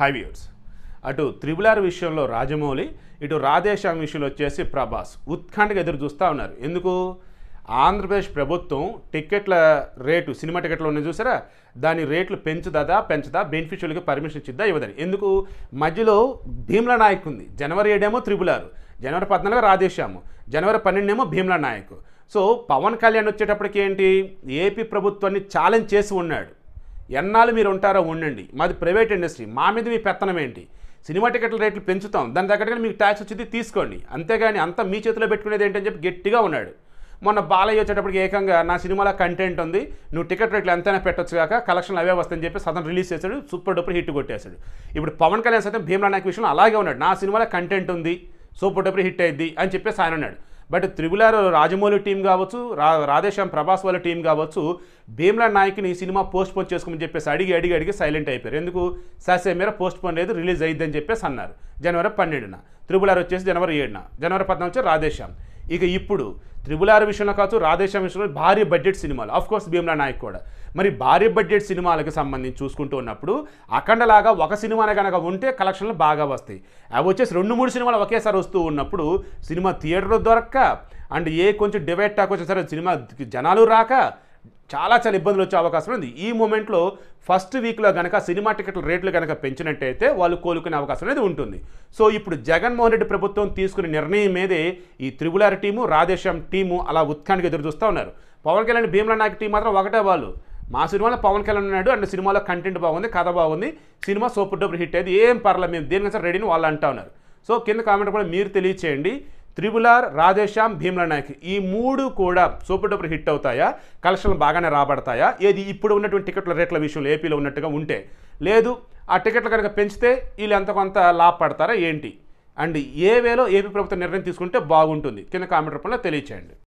high viewers అటు త్రిబులార్ విషయంలో రాజమౌళి ఇటు రాధేశ్యామ్ విషయంలో వచ్చేసి ప్రభాస్ ఉత్కంఠగా ఎదురు చూస్తూ ఉన్నారు ఎందుకు ఆంధ్రప్రదేశ్ ప్రభుత్వం టిక్కెట్ల రేటు సినిమా టికెట్లు ఉన్నాయి చూసారా దాని రేట్లు పెంచుదా పెంచదా బెనిఫిషియల్కి పర్మిషన్ ఇచ్చిద్దా ఇవ్వదని ఎందుకు మధ్యలో భీమ్లా నాయక్ ఉంది జనవరి ఏడేమో త్రిబులారు జనవరి పద్నాలుగు రాధేశ్యాము జనవరి పన్నెండేమో భీమ్లా నాయక్ సో పవన్ కళ్యాణ్ వచ్చేటప్పటికి ఏంటి ఏపీ ప్రభుత్వాన్ని ఛాలెంజ్ చేసి ఉన్నాడు ఎన్నాళ్ళు మీరు ఉంటారో ఉండండి మాది ప్రైవేట్ ఇండస్ట్రీ మా మీద మీ పెత్తనం ఏంటి సినిమా టికెట్ల రేట్లు పెంచుతాం దాని తగ్గట్టుగా మీకు ట్యాక్స్ వచ్చింది తీసుకోండి అంతేగాని అంతా మీ చేతిలో పెట్టుకునేది ఏంటని చెప్పి గట్టిగా ఉన్నాడు మొన్న బాలయ్య వచ్చేటప్పటికి ఏకంగా నా సినిమాలో కంటెంట్ ఉంది నువ్వు టికెట్ రేట్లు ఎంతైనా పెట్టొచ్చు కాక కలెక్షన్లు అవే వస్తాయని చెప్పి సదన్ రిలీజ్ చేశాడు సూపర్ డూపర్ హిట్ కొట్టేశాడు ఇప్పుడు పవన్ కళ్యాణ్ సైతం భీమ్లా నాయక్ విషయంలో అలాగే ఉన్నాడు నా సినిమాలో కంటెంట్ ఉంది సూపర్ డూపర్ హిట్ అయింది అని చెప్పేసి ఆయన అన్నాడు బట్ త్రిబులార్ రాజమౌళి టీం కావచ్చు రా రాధేశ్యామ్ ప్రభాస్ వాళ్ళ టీం కావచ్చు భీమ్లా నాయక్ని సినిమా పోస్ట్ పోన్ చేసుకోమని చెప్పేసి అడిగి అడిగి అడిగి సైలెంట్ అయిపోయారు ఎందుకు ససే మీద పోస్ట్ పోన్ లేదు రిలీజ్ అయ్యిద్దని చెప్పేసి అన్నారు జనవరి పన్నెండున త్రిబులార్ వచ్చేసి జనవరి ఏడున జనవరి పద్నాలుగు వచ్చి రాధేశ్యామ్ ఇక ఇప్పుడు త్రిబులార్ విషయంలో కాదు రాధేశ్యాం విషయంలో భారీ బడ్జెట్ సినిమాలు అఫ్ కోర్స్ భీమ్లా నాయక్ కూడా మరి భారీ బడ్జెట్ సినిమాలకు సంబంధించి చూసుకుంటూ ఉన్నప్పుడు అఖండలాగా ఒక సినిమానే కనుక ఉంటే కలెక్షన్లు బాగా వస్తాయి అవి వచ్చేసి రెండు మూడు సినిమాలు ఒకేసారి వస్తూ ఉన్నప్పుడు సినిమా థియేటర్ దొరక్క అండ్ ఏ కొంచెం డివైట్ టాక్ వచ్చేసరికి సినిమా జనాలు రాక చాలా చాలా ఇబ్బందులు వచ్చే అవకాశం ఉంది ఈ మూమెంట్లో ఫస్ట్ వీక్లో కనుక సినిమా టికెట్ల రేట్లు కనుక పెంచినట్టయితే వాళ్ళు కోలుకునే అవకాశం అనేది ఉంటుంది సో ఇప్పుడు జగన్మోహన్ రెడ్డి ప్రభుత్వం తీసుకునే నిర్ణయం మీదే ఈ త్రిగులారి టీము రాధేశ్యాం టీము అలా ఉత్కానికి ఎదురు చూస్తూ ఉన్నారు పవన్ కళ్యాణ్ భీమలా నాయక్ టీం మాత్రం ఒకటే వాళ్ళు మా సినిమాలో పవన్ కళ్యాణ్ ఉన్నాడు అండ్ సినిమాలో కంటెంట్ బాగుంది కథ బాగుంది సినిమా సూపర్ డబ్బులు హిట్ అయ్యేది ఏం పర్లేదు మేము దేనికైనా రెడీని వాళ్ళు అంటా ఉన్నారు సో కింద కామెంట్ కూడా మీరు తెలియచేయండి త్రిబులార్ రాధేశ్యామ్ భీమ్ల నాయక్ ఈ మూడు కూడా సూపర్ డూపర్ హిట్ అవుతాయా కలెక్షన్లు బాగానే రాబడతాయా ఏది ఇప్పుడు ఉన్నటువంటి టికెట్ల రేట్ల విషయంలో ఏపీలో ఉన్నట్టుగా ఉంటే లేదు ఆ టికెట్లు కనుక పెంచితే వీళ్ళు ఎంత కొంత లాభపడతారా ఏంటి అండ్ ఏ వేలో ఏపీ ప్రభుత్వం నిర్ణయం తీసుకుంటే బాగుంటుంది కింద కామెంట్ రూపంలో తెలియచేయండి